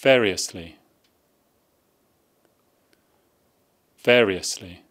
variously, variously.